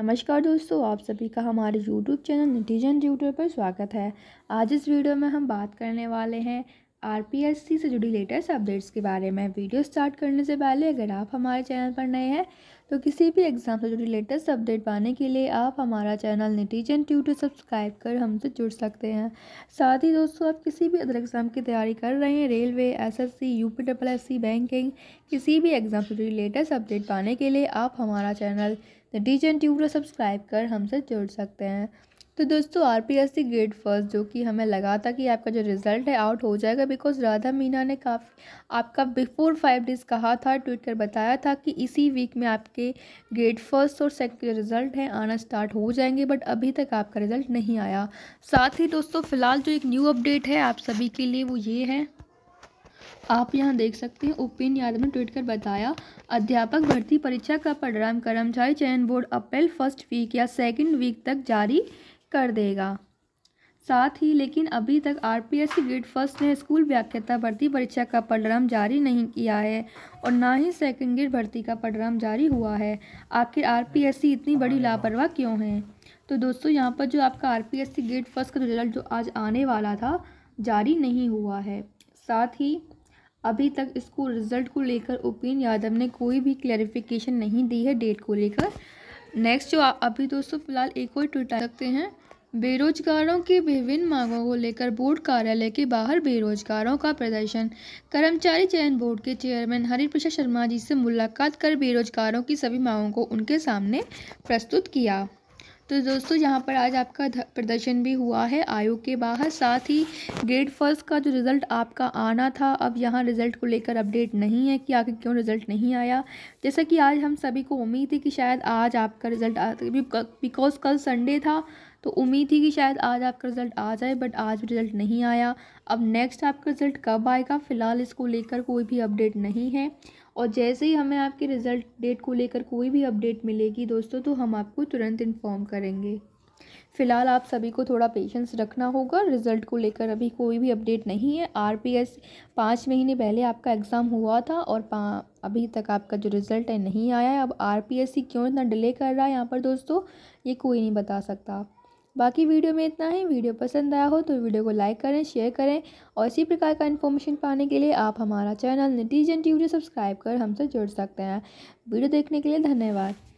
नमस्कार दोस्तों आप सभी का हमारे YouTube चैनल नतीजन ट्यूटर पर स्वागत है आज इस वीडियो में हम बात करने वाले हैं आर से जुड़ी लेटेस्ट अपडेट्स के बारे में वीडियो स्टार्ट करने से पहले अगर आप हमारे चैनल पर नए हैं तो किसी भी एग्ज़ाम से जुड़ी लेटेस्ट अपडेट पाने के लिए आप हमारा चैनल निटीजन ट्यूटर सब्सक्राइब कर हमसे जुड़ सकते हैं साथ ही दोस्तों आप किसी भी अदर एग्ज़ाम की तैयारी कर रहे हैं railway S S double banking किसी भी एग्ज़ाम से जुड़ी लेटेस्ट अपडेट पाने के लिए आप हमारा channel the D N tube को सब्सक्राइब कर हमसे जुड़ सकते हैं तो दोस्तों R P S C grade first जो कि हमें लगा था कि आपका जो रिज़ल्ट है आउट हो जाएगा बिकॉज राधा मीना ने काफ़ी आपका बिफोर फाइव डेज़ कहा था ट्वीट कर बताया था कि इसी वीक में आपके ग्रेड फर्स्ट और सेकंड रिज़ल्ट हैं आना स्टार्ट हो जाएंगे बट अभी तक आपका रिज़ल्ट नहीं आया साथ ही दोस्तों फ़िलहाल जो एक न्यू अपडेट है आप सभी के लिए वो ये है आप यहाँ देख सकते हैं उपेन यादव ने ट्वीट कर बताया अध्यापक भर्ती परीक्षा का परिणाम कर्मचारी चयन बोर्ड अप्रैल फर्स्ट वीक या सेकंड वीक तक जारी कर देगा साथ ही लेकिन अभी तक आरपीएससी ग्रेड फर्स्ट ने स्कूल व्याख्याता भर्ती परीक्षा का परिणाम जारी नहीं किया है और ना ही सेकेंड ग्रेड भर्ती का परिणाम जारी हुआ है आखिर सी इतनी बड़ी लापरवाह क्यों है तो दोस्तों यहाँ पर जो आपका आर सी ग्रेड फर्स्ट का रिजल्ट जो आज आने वाला था जारी नहीं हुआ है साथ ही अभी तक इसको रिज़ल्ट को लेकर उपेन यादव ने कोई भी क्लैरिफिकेशन नहीं दी है डेट को लेकर नेक्स्ट जो अभी दोस्तों फिलहाल एक और ट्विटर सकते हैं बेरोजगारों की विभिन्न मांगों को लेकर बोर्ड कार्यालय के बाहर बेरोजगारों का प्रदर्शन कर्मचारी चयन बोर्ड के चेयरमैन हरिप्रसाद शर्मा जी से मुलाकात कर बेरोजगारों की सभी मांगों को उनके सामने प्रस्तुत किया तो दोस्तों यहाँ पर आज आपका प्रदर्शन भी हुआ है आयोग के बाहर साथ ही ग्रेड फर्स्ट का जो रिज़ल्ट आपका आना था अब यहाँ रिज़ल्ट को लेकर अपडेट नहीं है कि आगे क्यों रिज़ल्ट नहीं आया जैसा कि आज हम सभी को उम्मीद थी कि शायद आज आपका रिज़ल्ट बिकॉज कल संडे था तो उम्मीद थी कि शायद आज आपका रिज़ल्ट आ जाए बट आज भी रिज़ल्ट नहीं आया अब नेक्स्ट आपका रिज़ल्ट कब आएगा फ़िलहाल इसको लेकर कोई भी अपडेट नहीं है और जैसे ही हमें आपके रिज़ल्ट डेट को लेकर कोई भी अपडेट मिलेगी दोस्तों तो हम आपको तुरंत इन्फॉर्म करेंगे फ़िलहाल आप सभी को थोड़ा पेशेंस रखना होगा रिज़ल्ट को लेकर अभी कोई भी अपडेट नहीं है आर पी एस पाँच महीने पहले आपका एग्ज़ाम हुआ था और अभी तक आपका जो रिज़ल्ट है नहीं आया है अब आर पी एस सी क्यों इतना डिले कर रहा है यहाँ पर दोस्तों ये कोई नहीं बता सकता बाकी वीडियो में इतना ही वीडियो पसंद आया हो तो वीडियो को लाइक करें शेयर करें और इसी प्रकार का इन्फॉर्मेशन पाने के लिए आप हमारा चैनल नतीजन टी सब्सक्राइब कर हमसे जुड़ सकते हैं वीडियो देखने के लिए धन्यवाद